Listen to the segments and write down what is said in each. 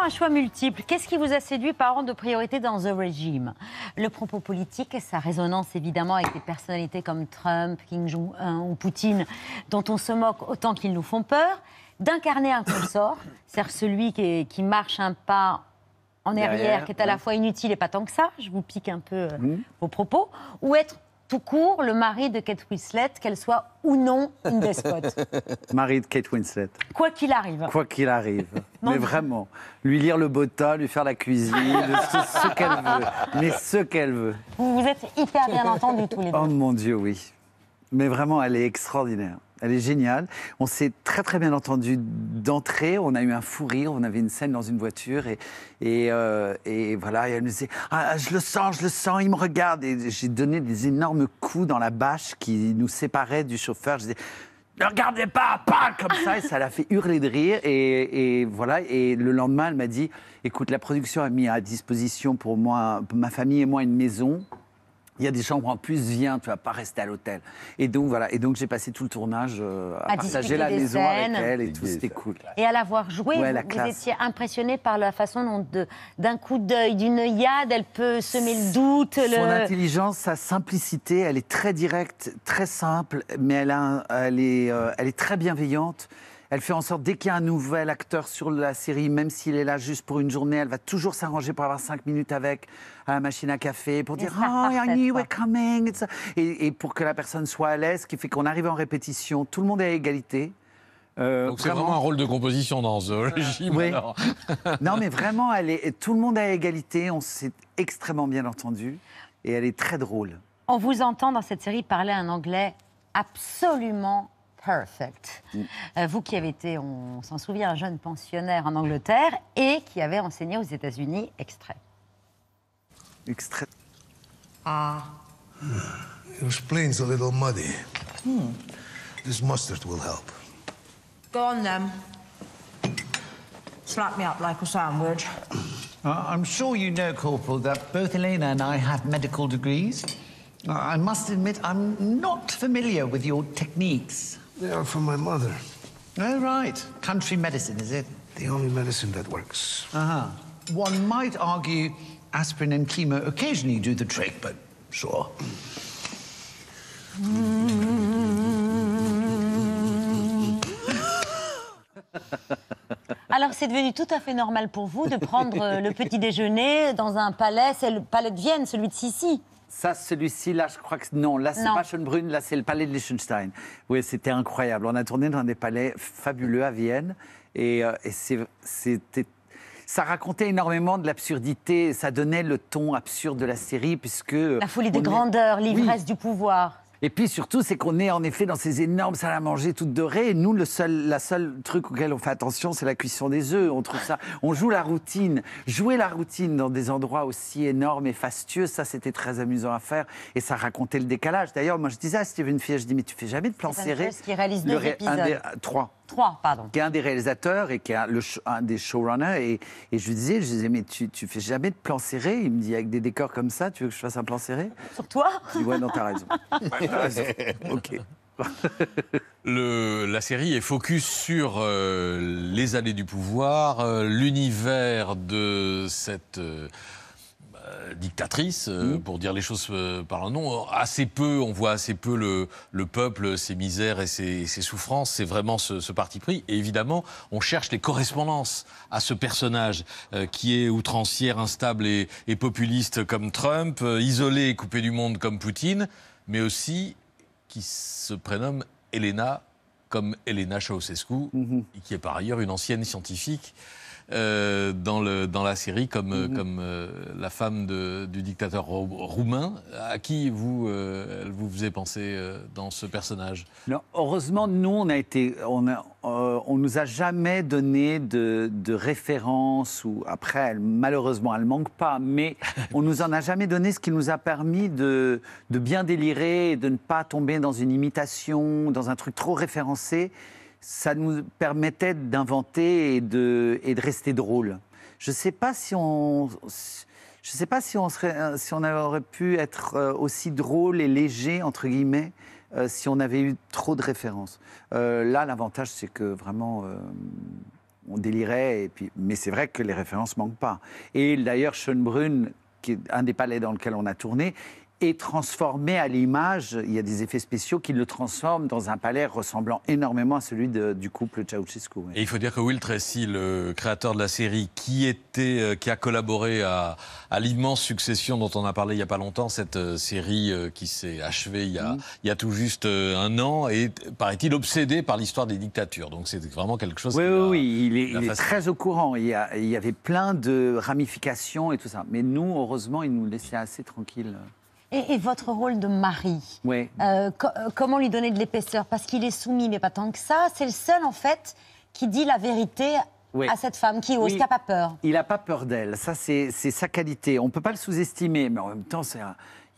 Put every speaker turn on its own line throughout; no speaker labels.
un choix multiple. Qu'est-ce qui vous a séduit par ordre de priorité dans The Regime Le propos politique, sa résonance évidemment avec des personnalités comme Trump, Kim Jong-un ou Poutine, dont on se moque autant qu'ils nous font peur. D'incarner un consort, c'est-à-dire celui qui, marche un pas en arrière, qui est à la fois inutile et pas tant que ça, je vous pique un peu euh, vos propos, ou être court le mari de Kate Winslet, qu'elle soit ou non
une despote Mari de Kate Winslet.
Quoi qu'il arrive.
Quoi qu'il arrive. mais vraiment, lui lire le bottin lui faire la cuisine, ce qu'elle veut. Mais ce qu'elle veut.
Vous êtes hyper bien entendus tous les deux.
Oh mon Dieu, oui. Mais vraiment, elle est extraordinaire. Elle est géniale. On s'est très très bien entendu d'entrée. On a eu un fou rire. On avait une scène dans une voiture et, euh, voilà. Et elle me disait ah, Je le sens, je le sens, il me regarde. Et j'ai donné des énormes coups dans la bâche qui nous séparait du chauffeur. Je disais ne regardez pas, pas comme ça. Et ça l'a fait hurler de rire. Et, voilà. Et le lendemain, elle m'a dit, écoute, la production a mis à disposition pour moi, pour ma famille et moi, une maison il y a des chambres en plus, viens, tu vas pas rester à l'hôtel. Et donc voilà, et donc j'ai passé tout le tournage euh, à, partager la maison avec elle et tout, c'était cool.
Et à la voir jouer, vous, étiez impressionné par la façon dont d'un coup d'œil, d'une œillade, elle peut semer le doute. Son
intelligence, sa simplicité, elle est très directe, très simple, mais elle euh, est très bienveillante. Elle fait en sorte, dès qu'il y a un nouvel acteur sur la série, même s'il est là juste pour une journée, elle va toujours s'arranger pour avoir cinq minutes avec à euh, la machine à café, pour dire « Oh, I knew you were coming !» et, pour que la personne soit à l'aise, ce qui fait qu'on arrive en répétition, tout le monde est à égalité. Euh, Donc c'est vraiment... un rôle
de composition dans The
non, mais vraiment, elle est... tout le monde est à égalité. On s'est extrêmement bien entendu et elle est très drôle.
On vous entend dans cette série parler un anglais absolument Perfect. Mm. Euh, vous qui avez été, on s'en souvient, un jeune pensionnaire en Angleterre et qui avait enseigné aux États-Unis, extrait. Extrait. Ah.
Mm. Your plane's a little muddy. Hmm. This mustard will help.
Go on then. Slap me up like a
sandwich. Uh, I'm sure you know, Corporal, that both Elena and I have medical degrees. Uh, I must admit, I'm not familiar with your techniques. They are from my mother. Oh, right. Country medicine, is it? The only medicine that works. Uh-huh. One might argue aspirin and chemo occasionally do the trick, but sure.
Alors, c'est devenu tout à fait normal pour vous de prendre euh, le petit déjeuner dans un palais, c'est le palais de Vienne, celui de Sissi.
Ça, celui-ci, là, je crois que non. Là, c'est pas Schönbrunn, là, c'est le palais de Liechtenstein. Oui, c'était incroyable. On a tourné dans des palais fabuleux à Vienne. Et, euh, c'était ça racontait énormément de l'absurdité, ça donnait le ton absurde de la série, puisque... La folie des grandeurs,
l'ivresse du pouvoir.
Et puis surtout, c'est qu'on est en effet dans ces énormes salles à manger toutes dorées. Et nous, le seul, la seule truc auquel on fait attention, c'est la cuisson des œufs. On trouve ça. On joue la routine. Jouer la routine dans des endroits aussi énormes et fastueux, ça, c'était très amusant à faire. Et ça racontait le décalage. D'ailleurs, moi, je disais si à une fille, je dis, mais tu fais jamais de plan serré. qui réalise deux Un des... Trois. Qui est un des réalisateurs et qui est un, des showrunners. Et, je lui disais, je disais, mais tu, tu fais jamais de plan serré Il me dit, avec des décors comme ça, tu veux que je fasse un plan serré
Sur toi Je dis, ouais, non, t'as raison. raison.
ok. la série est focus sur euh, les années du pouvoir, euh, l'univers de cette... Euh, dictatrice, euh, mm. pour dire les choses euh, par un nom. Assez peu, on voit assez peu le, peuple, ses misères et ses, souffrances. C'est vraiment ce, parti pris. Et évidemment, on cherche les correspondances à ce personnage euh, qui est outrancière, instable et, populiste comme Trump, isolé et coupé du monde comme Poutine, mais aussi qui se prénomme Elena comme Elena Ceausescu, mm-hmm. qui est par ailleurs une ancienne scientifique euh, dans, le, dans la série, comme, euh, mhm. comme euh, la femme du dictateur roumain. À qui vous, vous faisait penser dans ce personnage
Heureusement, nous, on a été, on, nous a jamais donné de, référence ou après, malheureusement, elle manque pas, mais on nous en a jamais donné, ce qui nous a permis de, de bien délirer, et de ne pas tomber dans une imitation, dans un truc trop référencé ça nous permettait d'inventer et de, et de rester drôle. Je ne sais pas si on... Je sais pas si on, si on aurait pu être euh, aussi drôle et léger, entre guillemets, euh, si on avait eu trop de références. Euh, là, l'avantage, c'est que vraiment, on délirait. Et puis... Mais c'est vrai que les références manquent pas. Et d'ailleurs, Schönbrunn, qui est un des palais dans lequel on a tourné, et transformé à l'image. Il y a des effets spéciaux qui le transforment dans un palais ressemblant énormément à celui du couple Ceausescu. Et
il faut dire que Will Tracy, le créateur de la série, qui, était, euh, qui a collaboré à, l'immense succession dont on a parlé il n'y a pas longtemps, cette euh, série euh, qui s'est achevée il y, a, mm. il tout juste un an, est, paraît-il, obsédé par l'histoire des dictatures. Donc c'est vraiment quelque chose. Oui, qui oui, oui, il est, très au courant. Il y, il y avait
plein de ramifications et tout ça. Mais nous, heureusement, il nous laissait assez tranquille.
Et, votre rôle de mari oui. Euh, euh, comment lui donner de l'épaisseur Parce qu'il est soumis, mais pas tant que ça. C'est le seul, en fait, qui dit la vérité à cette femme qui ose, qui n'a pas peur.
Il n'a pas peur d'elle. Ça, c'est sa qualité. On ne peut pas le sous-estimer, mais en même temps, c'est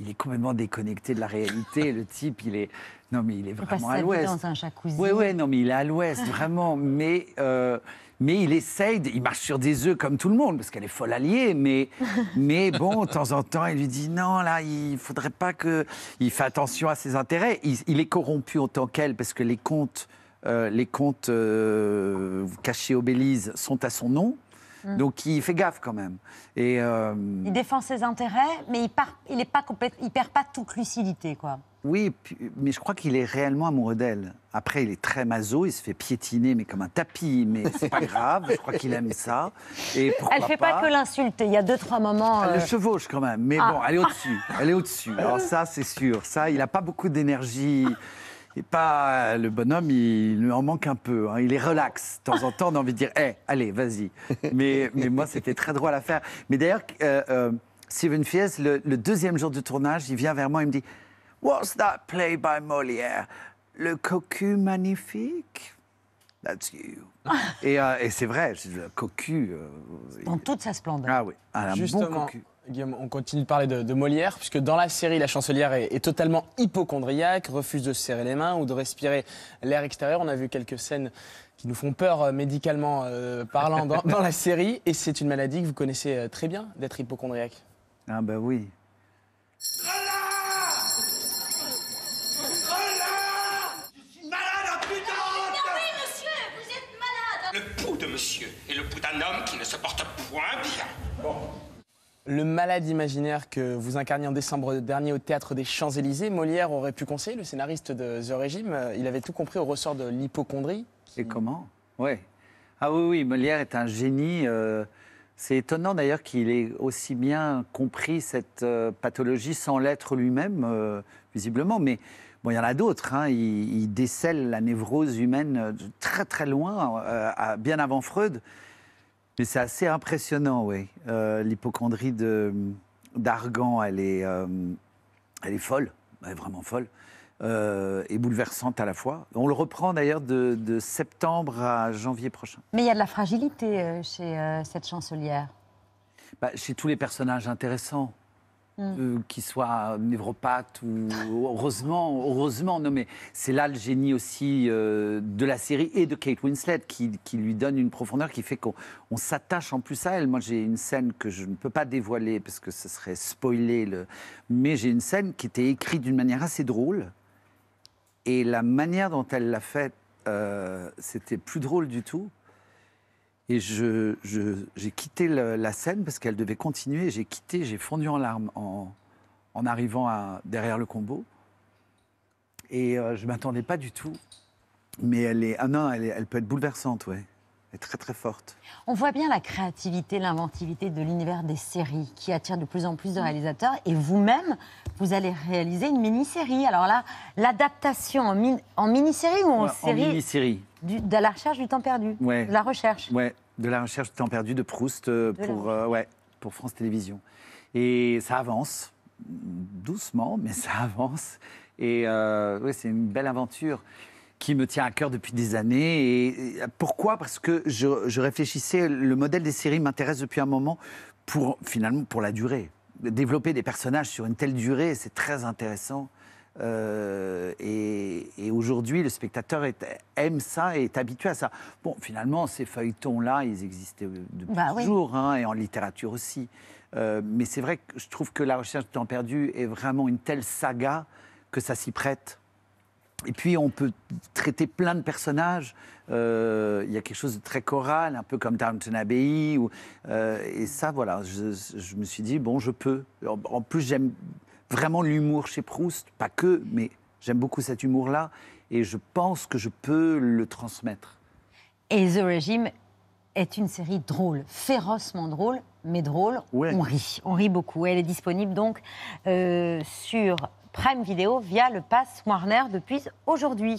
il est complètement déconnecté de la réalité. le type, il est. Non, mais il est vraiment dans un
jacuzzi. Oui, oui,
non, mais il est à l'ouest, vraiment. Mais. Euh, mais il essaye, il marche sur des œufs comme tout le monde, parce qu'elle est folle alliée, mais, mais bon, de temps en temps, il lui dit non, là, il faudrait pas que. Il fait attention à ses intérêts. Il, est corrompu en tant qu'elle, parce que les comptes. Euh, les comptes euh, cachés au Belize sont à son nom. Mm. Donc il fait gaffe quand même. Et, euh, Il
défend ses intérêts, mais il part, pas il perd pas toute lucidité, quoi.
Oui, mais je crois qu'il est réellement amoureux d'elle. Après, il est très maso, il se fait piétiner, mais comme un tapis, mais c'est pas grave, je crois qu'il aime ça. Et elle fait pas, que
l'insulter, il y a deux, trois moments. le euh,
chevauche quand même, mais bon, ah. elle est au-dessus, elle est au-dessus. Alors ça, c'est sûr, ça, il n'a pas beaucoup d'énergie. Et pas euh, le bonhomme, il lui en manque un peu. Hein. Il est relax. De temps en temps, on a envie de dire, allez, vas-y. Mais, mais moi, c'était très drôle à faire. Mais d'ailleurs, Stephen euh, Steven Fies, le, deuxième jour du tournage, il vient vers moi et me dit, What's that play by Molière? Le cocu magnifique?
That's you. et, euh, et c'est vrai, le cocu. Dans toute sa splendeur. Ah oui, un Justement. bon cocu. Guillaume, on continue de parler de, Molière, puisque dans la série, la chancelière est, totalement hypochondriaque, refuse de se serrer les mains ou de respirer l'air extérieur. On a vu quelques scènes qui nous font peur euh, médicalement euh, parlant dans, la série, et c'est une maladie que vous connaissez euh, très bien, d'être hypochondriaque. Ah ben bah oui.
Je suis malade
oui,
monsieur, vous êtes
malade hein. Le pouls de monsieur est le pouls d'un homme qui ne se porte
point bien.
Le malade imaginaire que vous incarniez en décembre dernier au théâtre des Champs-Élysées, Molière aurait pu conseiller le scénariste de The Régime. Euh, il avait tout compris au ressort de l'hypochondrie. Et comment
Oui. Ah oui, oui, Molière est un génie. Euh, c'est étonnant d'ailleurs qu'il ait aussi bien compris cette euh, pathologie sans l'être lui-même, visiblement. Mais Bon, il y en a d'autres. Hein, il, décèle la névrose humaine très très loin, bien avant Freud. Mais c'est assez impressionnant, oui. Euh, L'hypochondrie d'Argan, elle, est, euh, elle est folle, vraiment folle, euh, et bouleversante à la fois. On le reprend d'ailleurs de, septembre à janvier prochain.
Mais il y a de la fragilité euh, chez cette chancelière.
Bah, chez tous les personnages intéressants. Mm. Euh, qui soit névropathe ou heureusement, heureusement, non mais c'est là le génie aussi euh, de la série et de Kate Winslet qui, lui donne une profondeur qui fait qu'on s'attache en plus à elle. Moi j'ai une scène que je ne peux pas dévoiler parce que ce serait spoiler, mais j'ai une scène qui était écrite d'une manière assez drôle et la manière dont elle l'a faite, euh, c'était plus drôle du tout et j'ai je, j'ai quitté la scène parce qu'elle devait continuer. J'ai quitté, j'ai fondu en larmes en, en arrivant à, derrière le combo. Et euh, je ne m'attendais pas du tout. Mais elle est. Ah non, elle peut être bouleversante, ouais très très forte.
On voit bien la créativité, l'inventivité de l'univers des séries qui attire de plus en plus de mm. réalisateurs. Et vous-même, vous allez réaliser une mini-série. Alors là, l'adaptation en, en mini-série ou en série En mini-série. De la recherche du temps perdu.
De la recherche. Ouais, de la recherche du temps perdu de Proust euh, pour, euh, ouais, pour France Télévisions. Et ça avance, doucement, mais ça avance. Et euh, c'est une belle aventure qui me tient à cœur depuis des années. Et pourquoi Parce que je, réfléchissais, le modèle des séries m'intéresse depuis un moment pour finalement pour la durée. Développer des personnages sur une telle durée, c'est très intéressant. Euh, et, aujourd'hui, le spectateur est, aime ça et est habitué à ça. Bon, finalement, ces feuilletons-là, ils existaient euh, depuis bah toujours, hein, et en littérature aussi. Euh, mais c'est vrai que je trouve que la recherche du temps perdu est vraiment une telle saga que ça s'y prête. Et puis on peut traiter plein de personnages. Euh, il y a quelque chose de très choral, un peu comme Downton Abbey. Ou, euh, et ça, voilà, je, me suis dit, bon, je peux. En, plus, j'aime vraiment l'humour chez Proust, pas que, mais j'aime beaucoup cet humour-là. Et je pense que je peux le transmettre.
Et The Régime est une série drôle, férocement drôle, mais drôle. On rit, on rit beaucoup. Elle est disponible donc euh, sur Prime Vidéo via le Pass Warner depuis aujourd'hui.